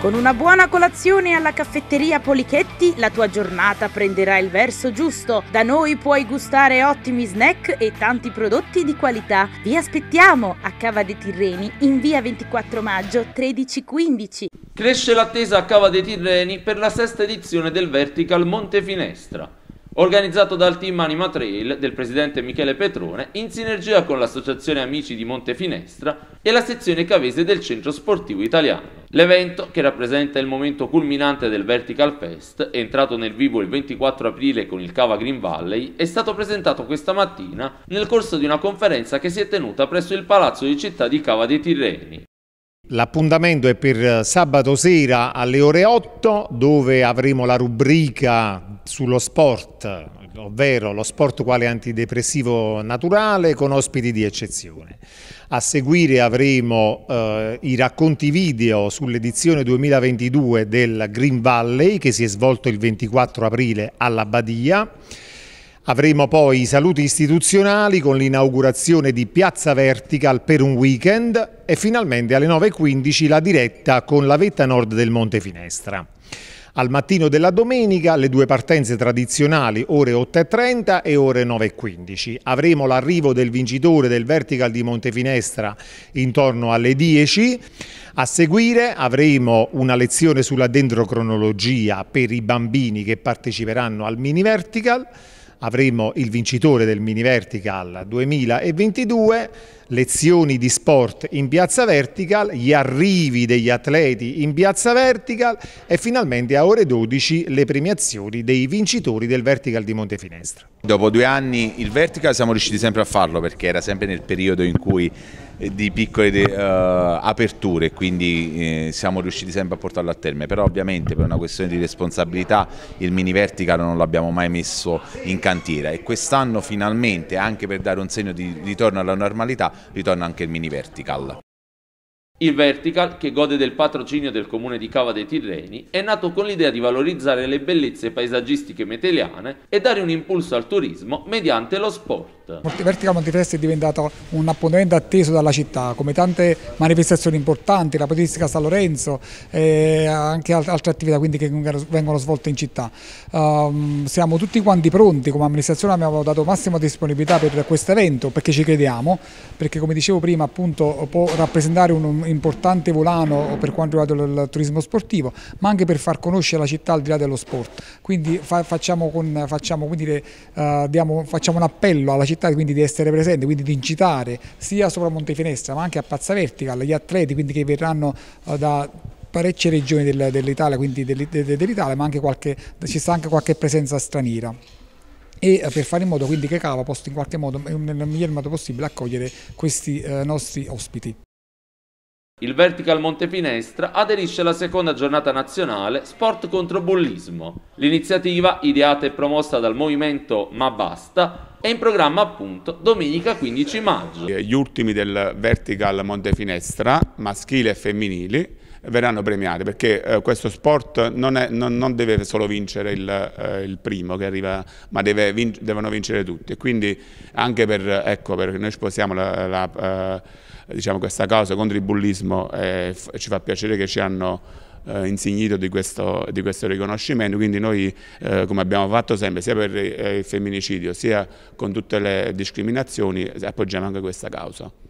Con una buona colazione alla caffetteria Polichetti la tua giornata prenderà il verso giusto. Da noi puoi gustare ottimi snack e tanti prodotti di qualità. Vi aspettiamo a Cava dei Tirreni in via 24 maggio 1315. Cresce l'attesa a Cava dei Tirreni per la sesta edizione del Vertical Monte Finestra organizzato dal team Anima Trail del presidente Michele Petrone in sinergia con l'associazione Amici di Montefinestra e la sezione cavese del Centro Sportivo Italiano. L'evento, che rappresenta il momento culminante del Vertical Fest, entrato nel vivo il 24 aprile con il Cava Green Valley, è stato presentato questa mattina nel corso di una conferenza che si è tenuta presso il Palazzo di Città di Cava dei Tirreni, L'appuntamento è per eh, sabato sera alle ore 8 dove avremo la rubrica sullo sport, ovvero lo sport quale antidepressivo naturale con ospiti di eccezione. A seguire avremo eh, i racconti video sull'edizione 2022 del Green Valley che si è svolto il 24 aprile alla Badia Avremo poi i saluti istituzionali con l'inaugurazione di Piazza Vertical per un weekend e finalmente alle 9.15 la diretta con la vetta nord del Monte Finestra. Al mattino della domenica le due partenze tradizionali ore 8.30 e ore 9.15. Avremo l'arrivo del vincitore del Vertical di Montefinestra intorno alle 10. A seguire avremo una lezione sulla dendrocronologia per i bambini che parteciperanno al mini Vertical avremo il vincitore del Mini Vertical 2022 lezioni di sport in piazza Vertical, gli arrivi degli atleti in piazza Vertical e finalmente a ore 12 le premiazioni dei vincitori del Vertical di Montefinestra. Dopo due anni il Vertical siamo riusciti sempre a farlo perché era sempre nel periodo in cui eh, di piccole uh, aperture, quindi eh, siamo riusciti sempre a portarlo a termine, però ovviamente per una questione di responsabilità il mini vertical non l'abbiamo mai messo in cantiera e quest'anno finalmente anche per dare un segno di ritorno alla normalità ritorna anche il mini vertical. Il vertical, che gode del patrocinio del comune di Cava dei Tirreni, è nato con l'idea di valorizzare le bellezze paesaggistiche meteliane e dare un impulso al turismo mediante lo sport. Vertical Montefest è diventato un appuntamento atteso dalla città, come tante manifestazioni importanti, la Patristica San Lorenzo e anche altre attività che vengono svolte in città. Um, siamo tutti quanti pronti, come amministrazione abbiamo dato massima disponibilità per questo evento, perché ci crediamo, perché come dicevo prima appunto può rappresentare un importante volano per quanto riguarda il turismo sportivo, ma anche per far conoscere la città al di là dello sport. Quindi fa, facciamo, con, facciamo, quindi uh, eh, diamo, facciamo, un appello alla città quindi, di essere presente, quindi di incitare sia sopra Montefinestra ma anche a Pazza Vertical, gli atleti quindi, che verranno uh, da parecchie regioni del, dell'Italia, quindi dell'Italia, ma anche qualche, ci sta anche qualche presenza straniera e eh, per fare in modo quindi che Cava possa in qualche modo, nel miglior modo possibile, accogliere questi nostri ospiti. Il Vertical Montefinestra aderisce alla seconda giornata nazionale Sport contro Bullismo. L'iniziativa, ideata e promossa dal movimento Ma Basta, è in programma appunto domenica 15 maggio. Gli ultimi del Vertical Montefinestra, maschile e femminili, verranno premiate perché eh, questo sport non, è, non, non, deve solo vincere il, eh, il primo che arriva ma deve vin devono vincere tutti e quindi anche per, ecco, perché noi sposiamo la, la, eh, diciamo questa causa contro il bullismo e eh, ci fa piacere che ci hanno eh, insignito di questo, di questo, riconoscimento, quindi noi eh, come abbiamo fatto sempre sia per eh, il femminicidio sia con tutte le discriminazioni appoggiamo anche questa causa.